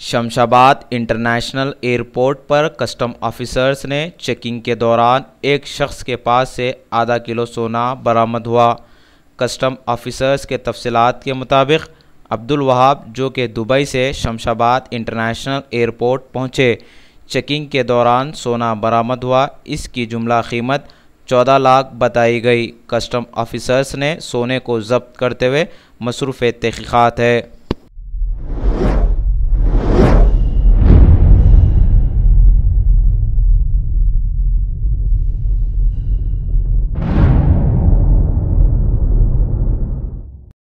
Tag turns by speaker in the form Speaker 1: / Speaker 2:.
Speaker 1: Shamshabad international airport पर custom officers ने checking के दौरान एक शख्स के पास से आधा किलो सोना बरामद हुआ कस्टम ऑफिसर्स के तफसलत के मुताबिक अब्दुल वहाब जो कि दुबई से शमशाबाद इंटरनेशनल एयरपोर्ट पहुँचे चेकिंग के दौरान सोना बरामद हुआ इसकी जुमला कीमत चौदह लाख बताई गई कस्टम ऑफिसर्स ने सोने को जब्त करते हुए मसरूफ़ तहकीक़ात है